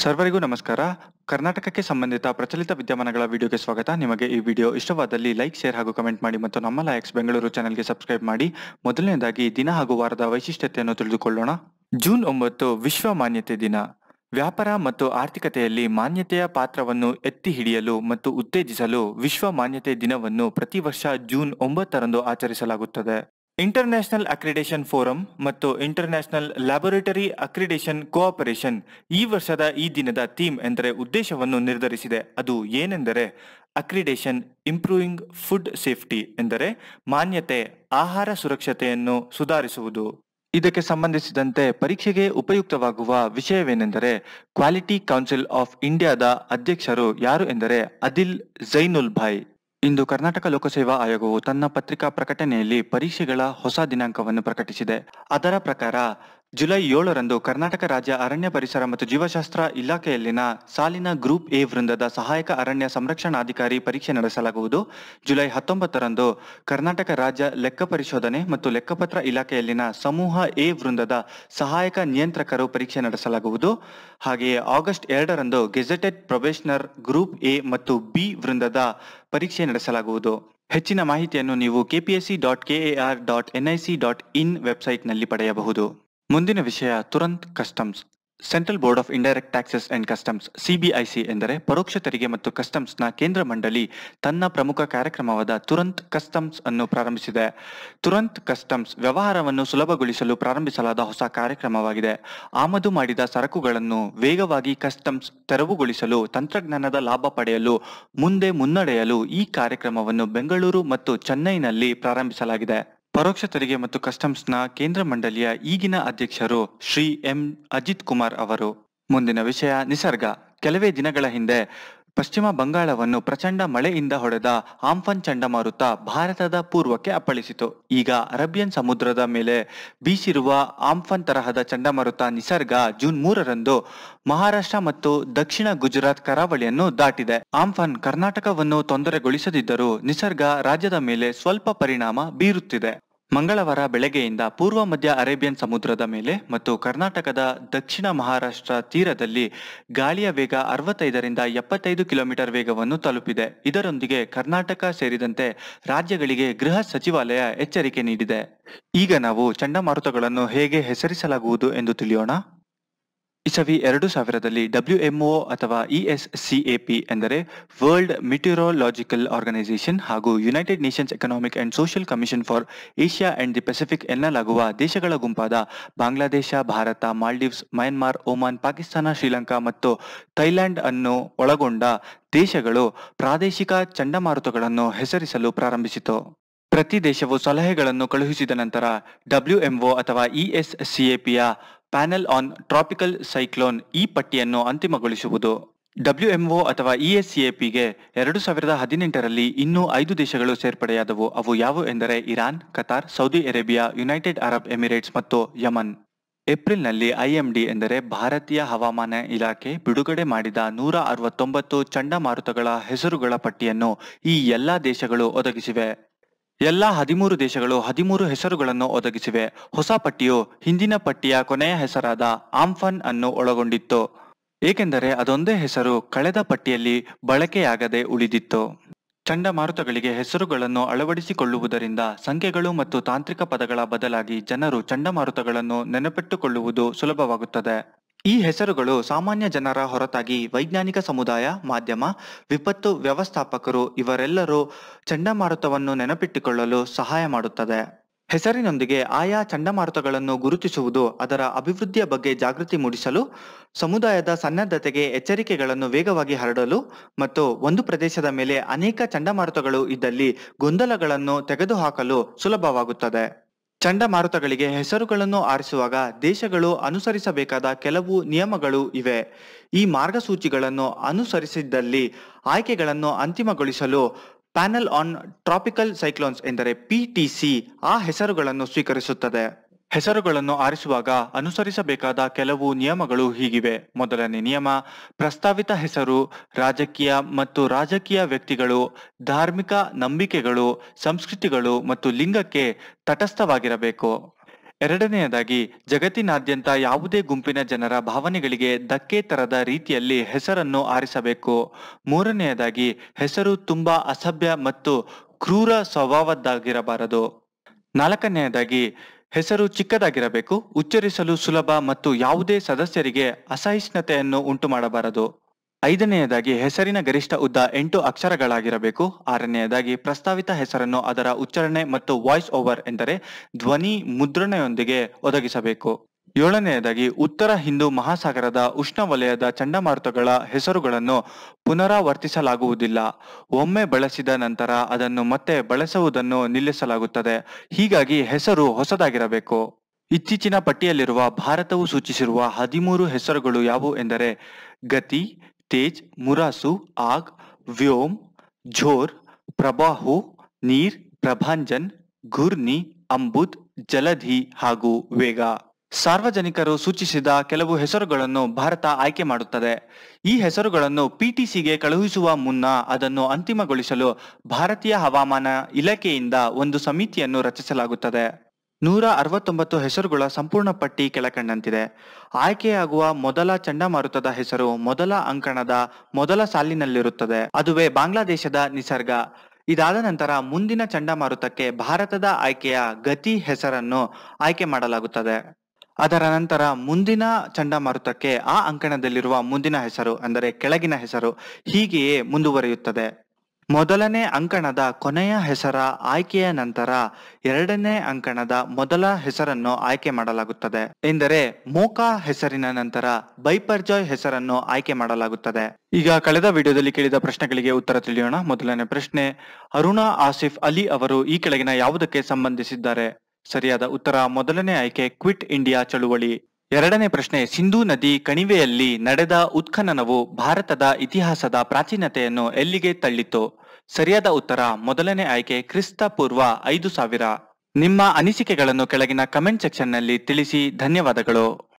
ಸರ್ವರಿಗೂ ನಮಸ್ಕಾರ ಕರ್ನಾಟಕಕ್ಕೆ ಸಂಬಂಧಿತ ಪ್ರಚಲಿತ ವಿದ್ಯಮಾನಗಳ ವಿಡಿಯೋಗೆ ಸ್ವಾಗತ ನಿಮಗೆ ಈ ವಿಡಿಯೋ ಇಷ್ಟವಾದಲ್ಲಿ ಲೈಕ್ ಶೇರ್ ಹಾಗೂ ಕಮೆಂಟ್ ಮಾಡಿ ಮತ್ತು ನಮ್ಮ ಲಾಯಕ್ಸ್ ಬೆಂಗಳೂರು ಚಾನೆಲ್ಗೆ ಸಬ್ಸ್ಕ್ರೈಬ್ ಮಾಡಿ ಮೊದಲನೇದಾಗಿ ದಿನ ಹಾಗೂ ವಾರದ ವೈಶಿಷ್ಟ್ಯತೆಯನ್ನು ತಿಳಿದುಕೊಳ್ಳೋಣ ಜೂನ್ ಒಂಬತ್ತು ವಿಶ್ವ ಮಾನ್ಯತೆ ದಿನ ವ್ಯಾಪಾರ ಮತ್ತು ಆರ್ಥಿಕತೆಯಲ್ಲಿ ಮಾನ್ಯತೆಯ ಪಾತ್ರವನ್ನು ಎತ್ತಿ ಹಿಡಿಯಲು ಮತ್ತು ಉತ್ತೇಜಿಸಲು ವಿಶ್ವ ಮಾನ್ಯತೆ ದಿನವನ್ನು ಪ್ರತಿ ವರ್ಷ ಜೂನ್ ಒಂಬತ್ತರಂದು ಆಚರಿಸಲಾಗುತ್ತದೆ ಇಂಟರ್ನ್ಯಾಷನಲ್ ಅಕ್ರಿಡೇಷನ್ ಫೋರಂ ಮತ್ತು ಇಂಟರ್ನ್ಯಾಷನಲ್ ಲ್ಯಾಬೊರೇಟರಿ ಅಕ್ರಿಡೇಷನ್ ಕೋಆಪರೇಷನ್ ಈ ವರ್ಷದ ಈ ದಿನದ ಥೀಮ್ ಎಂದರೆ ಉದ್ದೇಶವನ್ನು ನಿರ್ಧರಿಸಿದೆ ಅದು ಏನೆಂದರೆ ಅಕ್ರಿಡೇಷನ್ ಇಂಪ್ರೂವಿಂಗ್ ಫುಡ್ ಸೇಫ್ಟಿ ಎಂದರೆ ಮಾನ್ಯತೆ ಆಹಾರ ಸುರಕ್ಷತೆಯನ್ನು ಸುಧಾರಿಸುವುದು ಇದಕ್ಕೆ ಸಂಬಂಧಿಸಿದಂತೆ ಪರೀಕ್ಷೆಗೆ ಉಪಯುಕ್ತವಾಗುವ ವಿಷಯವೇನೆಂದರೆ ಕ್ವಾಲಿಟಿ ಕೌನ್ಸಿಲ್ ಆಫ್ ಇಂಡಿಯಾದ ಅಧ್ಯಕ್ಷರು ಯಾರು ಎಂದರೆ ಅದಿಲ್ ಜೈನುಲ್ ಭಾಯ್ ಇಂದು ಕರ್ನಾಟಕ ಲೋಕಸೇವಾ ಆಯೋಗವು ತನ್ನ ಪತ್ರಿಕಾ ಪ್ರಕಟಣೆಯಲ್ಲಿ ಪರೀಕ್ಷೆಗಳ ಹೊಸ ದಿನಾಂಕವನ್ನು ಪ್ರಕಟಿಸಿದೆ ಅದರ ಪ್ರಕಾರ ಜುಲೈ ಏಳರಂದು ಕರ್ನಾಟಕ ರಾಜ್ಯ ಅರಣ್ಯ ಪರಿಸರ ಮತ್ತು ಜೀವಶಾಸ್ತ್ರ ಇಲಾಖೆಯಲ್ಲಿನ ಸಾಲಿನ ಗ್ರೂಪ್ ಎ ವೃಂದದ ಸಹಾಯಕ ಅರಣ್ಯ ಸಂರಕ್ಷಣಾಧಿಕಾರಿ ಪರೀಕ್ಷೆ ನಡೆಸಲಾಗುವುದು ಜುಲೈ ಹತ್ತೊಂಬತ್ತರಂದು ಕರ್ನಾಟಕ ರಾಜ್ಯ ಲೆಕ್ಕ ಪರಿಶೋಧನೆ ಮತ್ತು ಲೆಕ್ಕಪತ್ರ ಇಲಾಖೆಯಲ್ಲಿನ ಸಮೂಹ ಎ ವೃಂದದ ಸಹಾಯಕ ನಿಯಂತ್ರಕರು ಪರೀಕ್ಷೆ ನಡೆಸಲಾಗುವುದು ಹಾಗೆಯೇ ಆಗಸ್ಟ್ ಎರಡರಂದು ಗೆಜೆಟೆಡ್ ಪ್ರೊಬೇಷನರ್ ಗ್ರೂಪ್ ಎ ಮತ್ತು ಬಿ ವೃಂದದ ಪರೀಕ್ಷೆ ನಡೆಸಲಾಗುವುದು ಹೆಚ್ಚಿನ ಮಾಹಿತಿಯನ್ನು ನೀವು KPSC dot R dot NIC dot in ವೆಬ್ಸೈಟ್ನಲ್ಲಿ ಪಡೆಯಬಹುದು ಮುಂದಿನ ವಿಷಯ Turant customs central board of indirect taxes and customs CBIC ಎಂದರೆ ಪರೋಕ್ಷ ತೆರಿಗೆ ಮತ್ತು ಕಸ್ಟಮ್ಸ್ನ ಕೇಂದ್ರ ಮಂಡಳಿ ತನ್ನ ಪ್ರಮುಖ ಕಾರ್ಯಕ್ರಮವಾದ ತುರಂತ್ ಕಸ್ಟಮ್ಸ್ ಅನ್ನು ಪ್ರಾರಂಭಿಸಿದೆ ತುರಂತ್ ಕಸ್ಟಮ್ಸ್ ವ್ಯವಹಾರವನ್ನು ಸುಲಭಗೊಳಿಸಲು ಪ್ರಾರಂಭಿಸಲಾದ ಹೊಸ ಕಾರ್ಯಕ್ರಮವಾಗಿದೆ ಆಮದು ಮಾಡಿದ ಸರಕುಗಳನ್ನು ವೇಗವಾಗಿ ಕಸ್ಟಮ್ಸ್ ತೆರವುಗೊಳಿಸಲು ತಂತ್ರಜ್ಞಾನದ ಲಾಭ ಪಡೆಯಲು ಮುಂದೆ ಮುನ್ನಡೆಯಲು ಈ ಕಾರ್ಯಕ್ರಮವನ್ನು ಬೆಂಗಳೂರು ಮತ್ತು ಚೆನ್ನೈನಲ್ಲಿ ಪ್ರಾರಂಭಿಸಲಾಗಿದೆ ಪರೋಕ್ಷ ತೆರಿಗೆ ಮತ್ತು ಕಸ್ಟಮ್ಸ್ನ ಕೇಂದ್ರ ಮಂಡಳಿಯ ಈಗಿನ ಅಧ್ಯಕ್ಷರು ಶ್ರೀ ಎಂ ಅಜಿತ್ ಕುಮಾರ್ ಅವರು ಮುಂದಿನ ವಿಷಯ ನಿಸರ್ಗ ಕೆಲವೇ ದಿನಗಳ ಹಿಂದೆ ಪಶ್ಚಿಮ ಬಂಗಾಳವನ್ನು ಪ್ರಚಂಡ ಮಳೆಯಿಂದ ಹೊಡೆದ ಆಂಫನ್ ಚಂಡಮಾರುತ ಭಾರತದ ಪೂರ್ವಕ್ಕೆ ಅಪ್ಪಳಿಸಿತು ಈಗ ಅರೇಬಿಯನ್ ಸಮುದ್ರದ ಮೇಲೆ ಬೀಸಿರುವ ಆಂಫನ್ ತರಹದ ಚಂಡಮಾರುತ ನಿಸರ್ಗ ಜೂನ್ ಮೂರರಂದು ಮಹಾರಾಷ್ಟ್ರ ಮತ್ತು ದಕ್ಷಿಣ ಗುಜರಾತ್ ಕರಾವಳಿಯನ್ನು ದಾಟಿದೆ ಆಂಫನ್ ಕರ್ನಾಟಕವನ್ನು ತೊಂದರೆಗೊಳಿಸದಿದ್ದರೂ ನಿಸರ್ಗ ರಾಜ್ಯದ ಮೇಲೆ ಸ್ವಲ್ಪ ಪರಿಣಾಮ ಬೀರುತ್ತಿದೆ ಮಂಗಳವಾರ ಬೆಳಗ್ಗೆಯಿಂದ ಪೂರ್ವ ಮಧ್ಯ ಅರೇಬಿಯನ್ ಸಮುದ್ರದ ಮೇಲೆ ಮತ್ತು ಕರ್ನಾಟಕದ ದಕ್ಷಿಣ ಮಹಾರಾಷ್ಟ್ರ ತೀರದಲ್ಲಿ ಗಾಳಿಯ ವೇಗ ಅರವತ್ತೈದರಿಂದ ಎಪ್ಪತ್ತೈದು ಕಿಲೋಮೀಟರ್ ವೇಗವನ್ನು ತಲುಪಿದೆ ಇದರೊಂದಿಗೆ ಕರ್ನಾಟಕ ಸೇರಿದಂತೆ ರಾಜ್ಯಗಳಿಗೆ ಗೃಹ ಸಚಿವಾಲಯ ಎಚ್ಚರಿಕೆ ನೀಡಿದೆ ಈಗ ನಾವು ಚಂಡಮಾರುತಗಳನ್ನು ಹೇಗೆ ಹೆಸರಿಸಲಾಗುವುದು ಎಂದು ತಿಳಿಯೋಣ ಇಸವಿ ಎರಡು ಸಾವಿರದಲ್ಲಿ ಎಂಒ ಅಥವಾ ಇಎಸ್ಸಿಎಪಿ e ಎಂದರೆ ವರ್ಲ್ಡ್ ಮಿಟೀರೋಲಾಜಿಕಲ್ ಆರ್ಗನೈಸೇಷನ್ ಹಾಗೂ united nations economic and social commission for Asia and the pacific ಎನ್ನಲಾಗುವ ದೇಶಗಳ ಗುಂಪಾದ ಬಾಂಗ್ಲಾದೇಶ ಭಾರತ ಮಾಲ್ಡೀವ್ಸ್ ಮ್ಯಾನ್ಮಾರ್ ಒಮಾನ್ ಪಾಕಿಸ್ತಾನ ಶ್ರೀಲಂಕಾ ಮತ್ತು ಥೈಲ್ಯಾಂಡ್ ಅನ್ನು ಒಳಗೊಂಡ ದೇಶಗಳು ಪ್ರಾದೇಶಿಕ ಚಂಡಮಾರುತಗಳನ್ನು ಹೆಸರಿಸಲು ಪ್ರಾರಂಭಿಸಿತು ಪ್ರತಿ ದೇಶವು ಸಲಹೆಗಳನ್ನು ಕಳುಹಿಸಿದ ನಂತರ ಎಂಒ ಅಥವಾ ಇಎಸ್ಸಿಎಪಿಯ e panel on tropical cyclone ಈ ಪಟ್ಟಿಯನ್ನು ಅಂತಿಮಗೊಳಿಸುವುದು ಎಂಒ ಅಥವಾ ಇಎಸ್ಸಿಎಪಿಗೆ e ಎರಡು ಸಾವಿರದ ಹದಿನೆಂಟರಲ್ಲಿ ಇನ್ನೂ ಐದು ದೇಶಗಳು ಸೇರ್ಪಡೆಯಾದವು ಅವು ಯಾವುವು ಎಂದರೆ Iran Qatar Saudi Arabia United Arab Emirates ಮತ್ತು ಯಮನ್ ಏಪ್ರಿಲ್ನಲ್ಲಿ ಐಎಂಡಿ ಎಂದರೆ ಭಾರತೀಯ ಹವಾಮಾನ ಇಲಾಖೆ ಬಿಡುಗಡೆ ಮಾಡಿದ ನೂರ ಅರವತ್ತೊಂಬತ್ತು ಚಂಡಮಾರುತಗಳ ಹೆಸರುಗಳ ಪಟ್ಟಿಯನ್ನು ಈ ಎಲ್ಲ ದೇಶಗಳು ಒದಗಿಸಿವೆ ಎಲ್ಲ ಹದಿಮೂರು ದೇಶಗಳು ಹದಿಮೂರು ಹೆಸರುಗಳನ್ನು ಒದಗಿಸಿವೆ ಹೊಸ ಪಟ್ಟಿಯು ಹಿಂದಿನ ಪಟ್ಟಿಯ ಕೊನೆಯ ಹೆಸರಾದ ಆಂಫನ್ ಅನ್ನು ಒಳಗೊಂಡಿತ್ತು ಏಕೆಂದರೆ ಅದೊಂದೇ ಹೆಸರು ಕಳೆದ ಪಟ್ಟಿಯಲ್ಲಿ ಬಳಕೆಯಾಗದೆ ಉಳಿದಿತ್ತು ಚಂಡಮಾರುತಗಳಿಗೆ ಹೆಸರುಗಳನ್ನು ಅಳವಡಿಸಿಕೊಳ್ಳುವುದರಿಂದ ಸಂಖ್ಯೆಗಳು ಮತ್ತು ತಾಂತ್ರಿಕ ಪದಗಳ ಬದಲಾಗಿ ಜನರು ಚಂಡಮಾರುತಗಳನ್ನು ನೆನಪಿಟ್ಟುಕೊಳ್ಳುವುದು ಸುಲಭವಾಗುತ್ತದೆ ಈ ಹೆಸರುಗಳು ಸಾಮಾನ್ಯ ಜನರ ಹೊರತಾಗಿ ವೈಜ್ಞಾನಿಕ ಸಮುದಾಯ ಮಾಧ್ಯಮ ವಿಪತ್ತು ವ್ಯವಸ್ಥಾಪಕರು ಇವರೆಲ್ಲರೂ ಚಂಡಮಾರುತವನ್ನು ನೆನಪಿಟ್ಟುಕೊಳ್ಳಲು ಸಹಾಯ ಮಾಡುತ್ತದೆ ಹೆಸರಿನೊಂದಿಗೆ ಆಯಾ ಚಂಡಮಾರುತಗಳನ್ನು ಗುರುತಿಸುವುದು ಅದರ ಅಭಿವೃದ್ಧಿಯ ಬಗ್ಗೆ ಜಾಗೃತಿ ಮೂಡಿಸಲು ಸಮುದಾಯದ ಸನ್ನದ್ಧತೆಗೆ ಎಚ್ಚರಿಕೆಗಳನ್ನು ವೇಗವಾಗಿ ಹರಡಲು ಮತ್ತು ಒಂದು ಪ್ರದೇಶದ ಮೇಲೆ ಅನೇಕ ಚಂಡಮಾರುತಗಳು ಇದ್ದಲ್ಲಿ ಗೊಂದಲಗಳನ್ನು ತೆಗೆದುಹಾಕಲು ಸುಲಭವಾಗುತ್ತದೆ ಚಂಡಮಾರುತಗಳಿಗೆ ಹೆಸರುಗಳನ್ನು ಆರಿಸುವಾಗ ದೇಶಗಳು ಅನುಸರಿಸಬೇಕಾದ ಕೆಲವು ನಿಯಮಗಳು ಇವೆ ಈ ಮಾರ್ಗಸೂಚಿಗಳನ್ನು ಅನುಸರಿಸಿದ್ದಲ್ಲಿ ಆಯ್ಕೆಗಳನ್ನು ಅಂತಿಮಗೊಳಿಸಲು ಪ್ಯಾನೆಲ್ ಆನ್ ಟ್ರಾಪಿಕಲ್ ಸೈಕ್ಲೋನ್ಸ್ ಎಂದರೆ ಪಿಟಿಸಿ ಆ ಹೆಸರುಗಳನ್ನು ಸ್ವೀಕರಿಸುತ್ತದೆ ಹೆಸರುಗಳನ್ನು ಆರಿಸುವಾಗ ಅನುಸರಿಸಬೇಕಾದ ಕೆಲವು ನಿಯಮಗಳು ಹೀಗಿವೆ ಮೊದಲನೇ ನಿಯಮ ಪ್ರಸ್ತಾವಿತ ಹೆಸರು ರಾಜಕೀಯ ಮತ್ತು ರಾಜಕೀಯ ವ್ಯಕ್ತಿಗಳು ಧಾರ್ಮಿಕ ನಂಬಿಕೆಗಳು ಸಂಸ್ಕೃತಿಗಳು ಮತ್ತು ಲಿಂಗಕ್ಕೆ ತಟಸ್ಥವಾಗಿರಬೇಕು ಎರಡನೆಯದಾಗಿ ಜಗತ್ತಿನಾದ್ಯಂತ ಯಾವುದೇ ಗುಂಪಿನ ಜನರ ಭಾವನೆಗಳಿಗೆ ಧಕ್ಕೆ ತರದ ರೀತಿಯಲ್ಲಿ ಹೆಸರನ್ನು ಆರಿಸಬೇಕು ಮೂರನೆಯದಾಗಿ ಹೆಸರು ತುಂಬಾ ಅಸಭ್ಯ ಮತ್ತು ಕ್ರೂರ ಸ್ವಭಾವದ್ದಾಗಿರಬಾರದು ನಾಲ್ಕನೆಯದಾಗಿ ಹೆಸರು ಚಿಕ್ಕದಾಗಿರಬೇಕು ಉಚ್ಚರಿಸಲು ಸುಲಭ ಮತ್ತು ಯಾವುದೇ ಸದಸ್ಯರಿಗೆ ಅಸಹಿಷ್ಣುತೆಯನ್ನು ಉಂಟುಮಾಡಬಾರದು ಐದನೆಯದಾಗಿ ಹೆಸರಿನ ಗರಿಷ್ಠ ಉದ್ದ ಎಂಟು ಅಕ್ಷರಗಳಾಗಿರಬೇಕು ಆರನೆಯದಾಗಿ ಪ್ರಸ್ತಾವಿತ ಹೆಸರನ್ನು ಅದರ ಉಚ್ಚಾರಣೆ ಮತ್ತು ವಾಯ್ಸ್ ಓವರ್ ಎಂದರೆ ಧ್ವನಿ ಮುದ್ರಣೆಯೊಂದಿಗೆ ಒದಗಿಸಬೇಕು ಏಳನೆಯದಾಗಿ ಉತ್ತರ ಹಿಂದೂ ಮಹಾಸಾಗರದ ಉಷ್ಣವಲಯದ ಚಂಡಮಾರುತಗಳ ಹೆಸರುಗಳನ್ನು ಪುನರಾವರ್ತಿಸಲಾಗುವುದಿಲ್ಲ ಒಮ್ಮೆ ಬಳಸಿದ ನಂತರ ಅದನ್ನು ಮತ್ತೆ ಬಳಸುವುದನ್ನು ನಿಲ್ಲಿಸಲಾಗುತ್ತದೆ ಹೀಗಾಗಿ ಹೆಸರು ಹೊಸದಾಗಿರಬೇಕು ಇತ್ತೀಚಿನ ಪಟ್ಟಿಯಲ್ಲಿರುವ ಭಾರತವು ಸೂಚಿಸಿರುವ ಹದಿಮೂರು ಹೆಸರುಗಳು ಯಾವುವು ಎಂದರೆ ಗತಿ ತೇಜ್ ಮುರಾಸು ಆಗ್ ವ್ಯೋಮ್ ಝೋರ್ ಪ್ರಬಾಹು ನೀರ್ ಪ್ರಭಾಂಜನ್ ಘುರ್ನಿ ಅಂಬುದ್ ಜಲಧಿ ಹಾಗೂ ವೇಗ ಸಾರ್ವಜನಿಕರು ಸೂಚಿಸಿದ ಕೆಲವು ಹೆಸರುಗಳನ್ನು ಭಾರತ ಆಯ್ಕೆ ಮಾಡುತ್ತದೆ ಈ ಹೆಸರುಗಳನ್ನು ಪಿಟಿಸಿಗೆ ಕಳುಹಿಸುವ ಮುನ್ನ ಅದನ್ನು ಅಂತಿಮಗೊಳಿಸಲು ಭಾರತೀಯ ಹವಾಮಾನ ಇಲಾಖೆಯಿಂದ ಒಂದು ಸಮಿತಿಯನ್ನು ರಚಿಸಲಾಗುತ್ತದೆ ನೂರ ಅರವತ್ತೊಂಬತ್ತು ಹೆಸರುಗಳ ಸಂಪೂರ್ಣ ಪಟ್ಟಿ ಕೆಳಕಂಡಂತಿದೆ ಆಯ್ಕೆಯಾಗುವ ಮೊದಲ ಚಂಡಮಾರುತದ ಹೆಸರು ಮೊದಲ ಅಂಕಣದ ಮೊದಲ ಸಾಲಿನಲ್ಲಿರುತ್ತದೆ ಅದುವೇ ಬಾಂಗ್ಲಾದೇಶದ ನಿಸರ್ಗ ಇದಾದ ನಂತರ ಮುಂದಿನ ಚಂಡಮಾರುತಕ್ಕೆ ಭಾರತದ ಆಯ್ಕೆಯ ಗತಿ ಹೆಸರನ್ನು ಆಯ್ಕೆ ಮಾಡಲಾಗುತ್ತದೆ ಅದರ ನಂತರ ಮುಂದಿನ ಚಂಡಮಾರುತಕ್ಕೆ ಆ ಅಂಕಣದಲ್ಲಿರುವ ಮುಂದಿನ ಹೆಸರು ಅಂದರೆ ಕೆಳಗಿನ ಹೆಸರು ಹೀಗೆಯೇ ಮುಂದುವರಿಯುತ್ತದೆ ಮೊದಲನೇ ಅಂಕಣದ ಕೊನೆಯ ಹೆಸರ ಆಯ್ಕೆಯ ನಂತರ ಎರಡನೇ ಅಂಕಣದ ಮೊದಲ ಹೆಸರನ್ನು ಆಯ್ಕೆ ಮಾಡಲಾಗುತ್ತದೆ ಎಂದರೆ ಮೋಕಾ ಹೆಸರಿನ ನಂತರ ಬೈಪರ್ಜಾಯ್ ಹೆಸರನ್ನು ಆಯ್ಕೆ ಮಾಡಲಾಗುತ್ತದೆ ಈಗ ಕಳೆದ ವಿಡಿಯೋದಲ್ಲಿ ಕೇಳಿದ ಪ್ರಶ್ನೆಗಳಿಗೆ ಉತ್ತರ ತಿಳಿಯೋಣ ಮೊದಲನೇ ಪ್ರಶ್ನೆ ಅರುಣಾ ಆಸಿಫ್ ಅಲಿ ಅವರು ಈ ಕೆಳಗಿನ ಯಾವುದಕ್ಕೆ ಸಂಬಂಧಿಸಿದ್ದಾರೆ ಸರಿಯಾದ ಉತ್ತರ ಮೊದಲನೇ ಆಯ್ಕೆ ಕ್ವಿಟ್ ಇಂಡಿಯಾ ಚಳುವಳಿ ಎರಡನೇ ಪ್ರಶ್ನೆ ಸಿಂಧೂ ನದಿ ಕಣಿವೆಯಲ್ಲಿ ನಡೆದ ಉತ್ಖನನವು ಭಾರತದ ಇತಿಹಾಸದ ಪ್ರಾಚೀನತೆಯನ್ನು ಎಲ್ಲಿಗೆ ತಳ್ಳಿತು ಸರಿಯಾದ ಉತ್ತರ ಮೊದಲನೇ ಆಯ್ಕೆ ಕ್ರಿಸ್ತ ಪೂರ್ವ ಐದು ಸಾವಿರ ನಿಮ್ಮ ಅನಿಸಿಕೆಗಳನ್ನು ಕೆಳಗಿನ ಕಮೆಂಟ್ ಸೆಕ್ಷನ್ನಲ್ಲಿ ತಿಳಿಸಿ ಧನ್ಯವಾದಗಳು